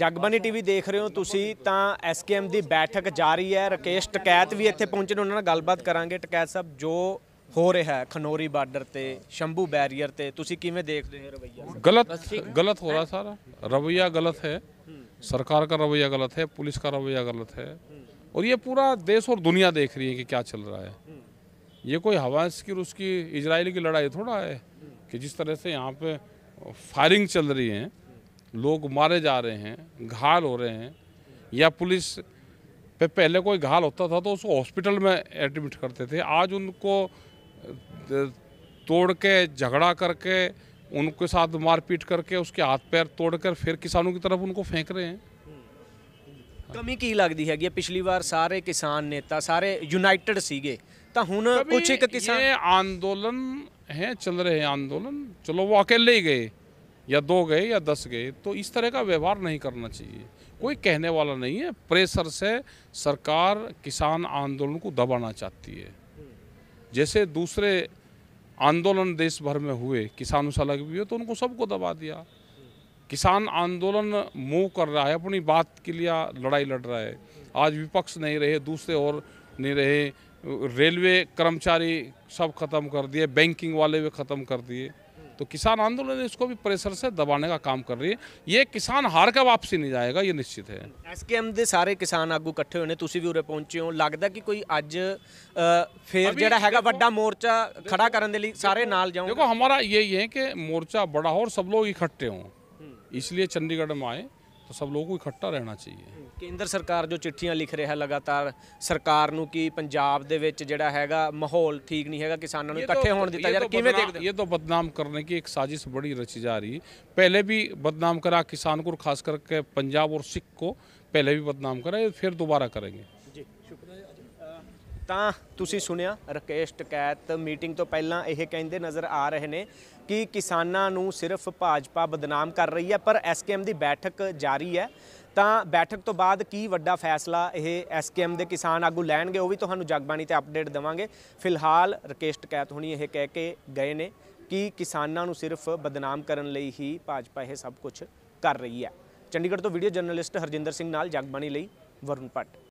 Jagbani TV ਦੇਖ ਰਹੇ ਹੋ ਤੁਸੀਂ ਤਾਂ ਐਸਕੇਐਮ ਦੀ ਬੈਠਕ ਜਾਰੀ ਹੈ ਰਕੇਸ਼ ਟਕੈਤ ਵੀ ਇੱਥੇ ਪਹੁੰਚੇ ਨੇ ਉਹਨਾਂ ਨਾਲ ਗੱਲਬਾਤ ਕਰਾਂਗੇ ਟਕੈਤ ਸਾਹਿਬ ਜੋ ਹੋ ਰਿਹਾ ਹੈ ਖਨੋਰੀ ਬਾਰਡਰ ਤੇ ਸ਼ੰਭੂ ਬੈਰੀਅਰ ਤੇ ਤੁਸੀਂ ਕਿਵੇਂ ਦੇਖਦੇ ਹੋ ਰਵਈਆ ਗਲਤ ਗਲਤ ਹੋ ਰਿਹਾ ਸਾਰਾ रवैया गलत है सरकार का रवैया गलत है पुलिस का रवैया गलत है और ये पूरा देश और दुनिया देख रही है कि क्या चल रहा है ये कोई हवास की उसकी इसराइल की लड़ाई थोड़ा है कि जिस तरह से यहाँ पे फायरिंग चल रही है लोग मारे जा रहे हैं घायल हो रहे हैं या पुलिस पे पहले कोई घायल होता था तो उसको हॉस्पिटल में एडमिट करते थे आज उनको तोड़ के झगड़ा करके उनके साथ मारपीट करके उसके हाथ पैर तोड़कर फिर किसानों की तरफ उनको फेंक रहे हैं कमी की लगती है पिछली बार सारे किसान नेता सारे यूनाइटेड सीगे तो हूँ कुछ एक किसान आंदोलन है चल रहे हैं आंदोलन चलो वो अकेले ही गए या दो गए या दस गए तो इस तरह का व्यवहार नहीं करना चाहिए कोई कहने वाला नहीं है प्रेशर से सरकार किसान आंदोलन को दबाना चाहती है जैसे दूसरे आंदोलन देश भर में हुए किसानों से अलग भी हुए तो उनको सबको दबा दिया किसान आंदोलन मूव कर रहा है अपनी बात के लिए लड़ाई लड़ रहा है आज विपक्ष नहीं रहे दूसरे और नहीं रहे रेलवे कर्मचारी सब खत्म कर दिए बैंकिंग वाले भी खत्म कर दिए तो किसान आंदोलन इसको भी प्रेशर से दबाने का काम कर रही है ये किसान हार के वापसी नहीं जाएगा ये निश्चित है एसकेएम दे सारे किसान आगू कट्ठे होने तुसी भी उरे पहुंचे हो लगदा कि कोई अज फिर जेड़ा हैगा बड़ा मोर्चा खड़ा करने के लिए सारे नाल जाओ देखो हमारा यही है कि मोर्चा बड़ा हो और सब लोग इकट्ठे हों हम्म। इसलिए चंडीगढ़ में आए ਤਾਂ ਸਭ ਲੋਕ ਇਕੱਠਾ ਰਹਿਣਾ ਚਾਹੀਏ ਕੇਂਦਰ ਸਰਕਾਰ ਜੋ ਚਿੱਠੀਆਂ ਲਿਖ ਰਿਹਾ ਲਗਾਤਾਰ ਸਰਕਾਰ ਨੂੰ ਕਿ ਪੰਜਾਬ ਦੇ ਵਿੱਚ ਜਿਹੜਾ ਹੈਗਾ ਮਾਹੌਲ ਠੀਕ ਨਹੀਂ ਹੈਗਾ ਕਿਸਾਨਾਂ ਨੂੰ ਇਕੱਠੇ ਹੋਣ ਦਿੱਤਾ ਯਾਰ ਕਿਵੇਂ ਦੇਖਦੇ ਇਹ ਤਾਂ ਬਦਨਾਮ ਕਰਨ ਦੀ ਇੱਕ ਸਾਜ਼िश ਬੜੀ ਰਚੀ ਜਾ ਰਹੀ ਪਹਿਲੇ ਵੀ ਬਦਨਾਮ करा किसान को खास करके पंजाब और सिख को पहले भी बदनाम करा फिर दोबारा करेंगे ਤਾਂ ਤੁਸੀਂ ਸੁਣਿਆ ਰਕੇਸ਼ ਟਕੈਤ ਮੀਟਿੰਗ ਤੋਂ ਪਹਿਲਾਂ ਇਹ ਕਹਿੰਦੇ ਨਜ਼ਰ ਆ ਰਹੇ ਨੇ ਕਿ ਕਿਸਾਨਾਂ ਨੂੰ ਸਿਰਫ ਭਾਜਪਾ ਬਦਨਾਮ ਕਰ ਰਹੀ ਹੈ ਪਰ ਐਸਕੇਐਮ ਦੀ ਬੈਠਕ ਜਾਰੀ ਹੈ ਤਾਂ ਬੈਠਕ ਤੋਂ ਬਾਅਦ ਕੀ ਵੱਡਾ ਫੈਸਲਾ ਇਹ ਐਸਕੇਐਮ ਦੇ ਕਿਸਾਨ ਆਗੂ ਲੈਣਗੇ ਉਹ ਵੀ ਤੁਹਾਨੂੰ ਜਗਬਾਣੀ ਤੇ ਅਪਡੇਟ ਦਵਾਂਗੇ ਫਿਲਹਾਲ ਰਕੇਸ਼ ਟਕੈਤ ਹੁਣੀ ਇਹ ਕਹਿ ਕੇ ਗਏ ਨੇ ਕਿ ਕਿਸਾਨਾਂ ਨੂੰ ਸਿਰਫ ਬਦਨਾਮ ਕਰਨ ਲਈ ਹੀ ਭਾਜਪਾ ਇਹ ਸਭ ਕੁਝ ਕਰ ਰਹੀ ਹੈ ਚੰਡੀਗੜ੍ਹ ਤੋਂ ਵੀਡੀਓ ਜਰਨਲਿਸਟ ਹਰਜਿੰਦਰ ਸਿੰਘ ਨਾਲ ਜਗਬਾਣੀ ਲਈ ਵਰੁਣ ਪਟ